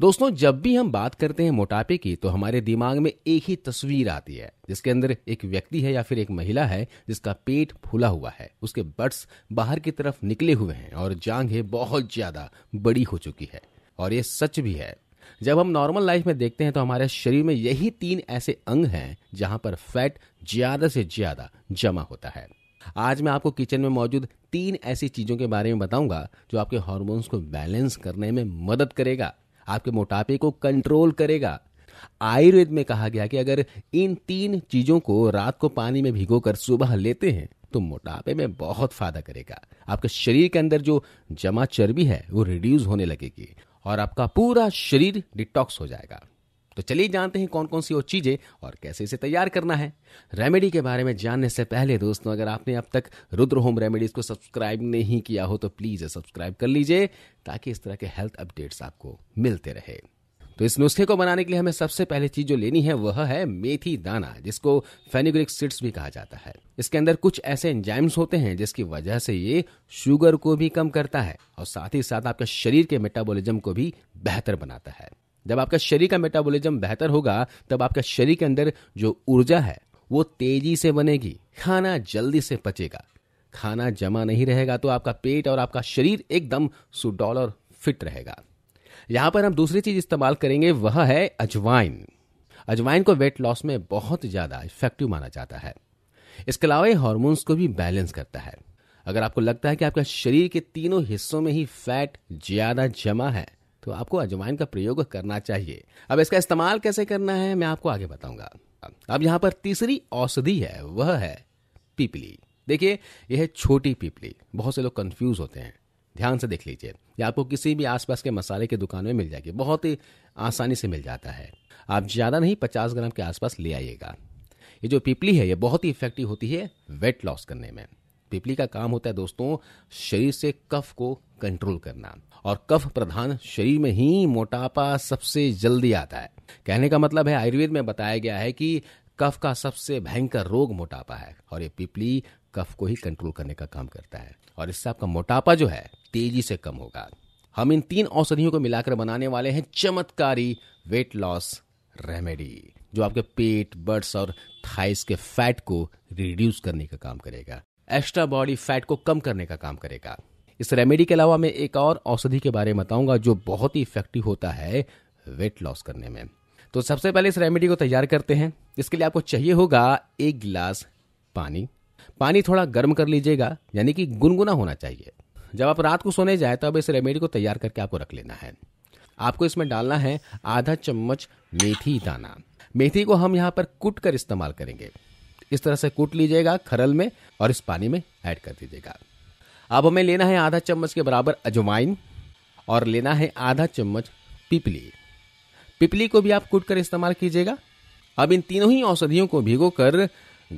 दोस्तों जब भी हम बात करते हैं मोटापे की तो हमारे दिमाग में एक ही तस्वीर आती है जिसके अंदर एक व्यक्ति है या फिर एक महिला है जिसका पेट फूला हुआ है उसके बट्स बाहर की तरफ निकले हुए हैं और जांघें बहुत ज्यादा बड़ी हो चुकी है और ये सच भी है जब हम नॉर्मल लाइफ में देखते हैं तो हमारे शरीर में यही तीन ऐसे अंग हैं जहां पर फैट ज्यादा से ज्यादा जमा होता है आज मैं आपको किचन में मौजूद तीन ऐसी चीजों के बारे में बताऊंगा जो आपके हार्मोन्स को बैलेंस करने में मदद करेगा आपके मोटापे को कंट्रोल करेगा आयुर्वेद में कहा गया कि अगर इन तीन चीजों को रात को पानी में भिगो सुबह लेते हैं तो मोटापे में बहुत फायदा करेगा आपके शरीर के अंदर जो जमा चर्बी है वो रिड्यूस होने लगेगी और आपका पूरा शरीर डिटॉक्स हो जाएगा तो चलिए जानते हैं कौन कौन सी वो चीज़ें और कैसे इसे तैयार करना है रेमेडी के बारे में जानने से पहले दोस्तों अगर आपने अब तक रुद्र होम रेमेडीज़ को सब्सक्राइब नहीं किया हो तो प्लीज़ सब्सक्राइब कर लीजिए ताकि इस तरह के हेल्थ अपडेट्स आपको मिलते रहे तो इस नुस्खे को बनाने के लिए हमें सबसे पहले चीज जो लेनी है वह है मेथी दाना जिसको फेनिग्रिक सीड्स भी कहा जाता है इसके अंदर कुछ ऐसे एंजाइम्स होते हैं जिसकी वजह से ये शुगर को भी कम करता है और साथ ही साथ आपके शरीर के मेटाबॉलिज्म को भी बेहतर बनाता है जब आपका शरीर का मेटाबॉलिज्म बेहतर होगा तब आपका शरीर के अंदर जो ऊर्जा है वो तेजी से बनेगी खाना जल्दी से पचेगा खाना जमा नहीं रहेगा तो आपका पेट और आपका शरीर एकदम सुडौल और फिट रहेगा यहां पर हम दूसरी चीज इस्तेमाल करेंगे वह है अजवाइन अजवाइन को वेट लॉस में बहुत ज्यादा इफेक्टिव माना जाता है इसके अलावा हॉर्मोन्स को भी बैलेंस करता है अगर आपको लगता है कि आपका शरीर के तीनों हिस्सों में ही फैट ज्यादा जमा है तो आपको अजवाइन का प्रयोग करना चाहिए अब इसका इस्तेमाल कैसे करना है मैं आपको आगे बताऊंगा अब यहां पर तीसरी औषधि है वह है पीपली देखिए यह छोटी पीपली बहुत से लोग कंफ्यूज होते हैं ध्यान से देख लीजिए यह आपको किसी भी आसपास के मसाले की दुकान में मिल जाएगी बहुत ही आसानी से मिल जाता है आप ज़्यादा नहीं पचास ग्राम के आसपास ले आइएगा ये जो पीपली है ये बहुत ही इफेक्टिव होती है वेट लॉस करने में पिपली का काम होता है दोस्तों शरीर से कफ को कंट्रोल करना और कफ प्रधान शरीर में ही मोटापा सबसे जल्दी आता है कहने का मतलब है आयुर्वेद में बताया गया है कि कफ का सबसे भयंकर रोग मोटापा है और ये पिपली कफ को ही कंट्रोल करने का काम करता है और इससे आपका मोटापा जो है तेजी से कम होगा हम इन तीन औषधियों को मिलाकर बनाने वाले हैं चमत्कारी वेट लॉस रेमेडी जो आपके पेट बर्ड्स और थाइस के फैट को रिड्यूस करने का काम करेगा एक्स्ट्रा बॉडी फैट को कम करने का काम करेगा इस रेमेडी के अलावा मैं एक और औषधि के बारे में बताऊंगा जो बहुत ही इफेक्टिव होता है वेट लॉस करने में तो सबसे पहले इस रेमेडी को तैयार करते हैं इसके लिए आपको चाहिए होगा एक गिलास पानी पानी थोड़ा गर्म कर लीजिएगा यानी कि गुनगुना होना चाहिए जब आप रात को सोने जाए तो अब इस रेमेडी को तैयार करके आपको रख लेना है आपको इसमें डालना है आधा चम्मच मेथी दाना मेथी को हम यहाँ पर कुट कर इस्तेमाल करेंगे इस तरह से कूट लीजिएगा खरल में और इस पानी में ऐड कर दीजिएगा अब हमें लेना है आधा चम्मच के बराबर अजवाइन और लेना है आधा चम्मच पिपली पिपली को भी आप कूट कर इस्तेमाल कीजिएगा अब इन तीनों ही औषधियों को भिगो कर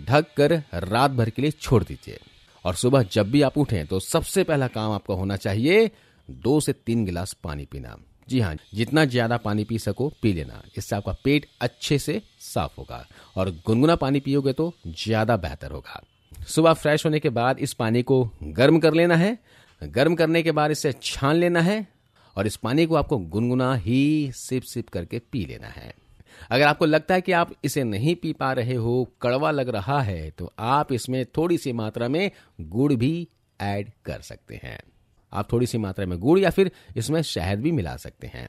ढक कर रात भर के लिए छोड़ दीजिए और सुबह जब भी आप उठें तो सबसे पहला काम आपका होना चाहिए दो से तीन गिलास पानी पीना जी हाँ जितना ज़्यादा पानी पी सको पी लेना इससे आपका पेट अच्छे से साफ होगा और गुनगुना पानी पियोगे तो ज़्यादा बेहतर होगा सुबह फ्रेश होने के बाद इस पानी को गर्म कर लेना है गर्म करने के बाद इसे छान लेना है और इस पानी को आपको गुनगुना ही सिप सिप करके पी लेना है अगर आपको लगता है कि आप इसे नहीं पी पा रहे हो कड़वा लग रहा है तो आप इसमें थोड़ी सी मात्रा में गुड़ भी ऐड कर सकते हैं आप थोड़ी सी मात्रा में गुड़ या फिर इसमें शहद भी मिला सकते हैं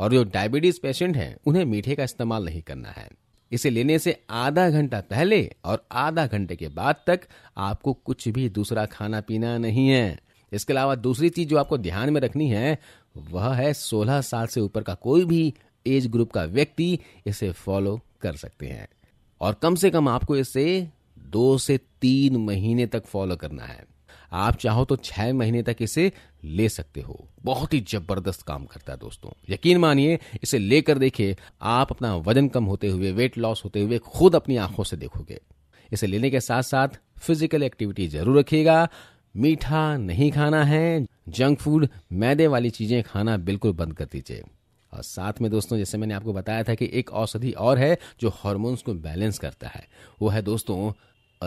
और जो डायबिटीज पेशेंट हैं उन्हें मीठे का इस्तेमाल नहीं करना है इसे लेने से आधा घंटा पहले और आधा घंटे के बाद तक आपको कुछ भी दूसरा खाना पीना नहीं है इसके अलावा दूसरी चीज जो आपको ध्यान में रखनी है वह है 16 साल से ऊपर का कोई भी एज ग्रुप का व्यक्ति इसे फॉलो कर सकते हैं और कम से कम आपको इसे दो से तीन महीने तक फॉलो करना है आप चाहो तो छह महीने तक इसे ले सकते हो बहुत ही जबरदस्त काम करता है दोस्तों यकीन मानिए इसे लेकर देखिए आप अपना वजन कम होते हुए वेट लॉस होते हुए खुद अपनी आंखों से देखोगे इसे लेने के साथ साथ फिजिकल एक्टिविटी जरूर रखिएगा मीठा नहीं खाना है जंक फूड मैदे वाली चीजें खाना बिल्कुल बंद कर दीजिए और साथ में दोस्तों जैसे मैंने आपको बताया था कि एक औषधि और है जो हॉर्मोन्स को बैलेंस करता है वो है दोस्तों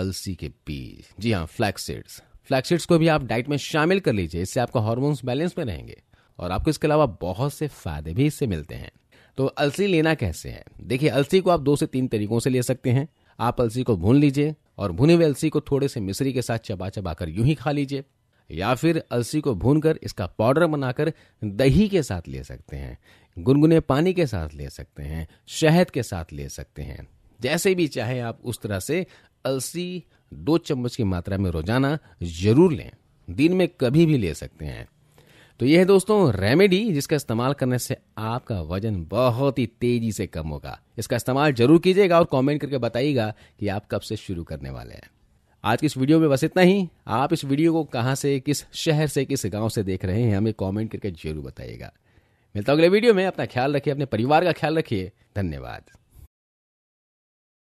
अलसी के बीज जी हाँ फ्लैक्सीड्स फ्लैक्सीड्स को भी आप डाइट में शामिल कर लीजिए इससे आपका हॉर्मोन्स बैलेंस में रहेंगे और आपको इसके अलावा बहुत से फायदे भी इससे मिलते हैं तो अलसी लेना कैसे है देखिए अलसी को आप दो से तीन तरीकों से ले सकते हैं आप अलसी को भून लीजिए और भुने हुए अलसी को थोड़े से मिश्री के साथ चबा चबा कर यूं ही खा लीजिए या फिर अलसी को भूनकर इसका पाउडर बनाकर दही के साथ ले सकते हैं गुनगुने पानी के साथ ले सकते हैं शहद के साथ ले सकते हैं जैसे भी चाहे आप उस तरह से अलसी दो चम्मच की मात्रा में रोजाना जरूर लें दिन में कभी भी ले सकते हैं तो यह है दोस्तों रेमेडी जिसका इस्तेमाल करने से आपका वजन बहुत ही तेजी से कम होगा इसका इस्तेमाल जरूर कीजिएगा और कमेंट करके बताइएगा कि आप कब से शुरू करने वाले हैं आज की इस वीडियो में बस इतना ही आप इस वीडियो को कहां से किस शहर से किस गांव से देख रहे हैं हमें कमेंट करके जरूर बताइएगा मिलता हूं अगले वीडियो में अपना ख्याल रखिए अपने परिवार का ख्याल रखिए धन्यवाद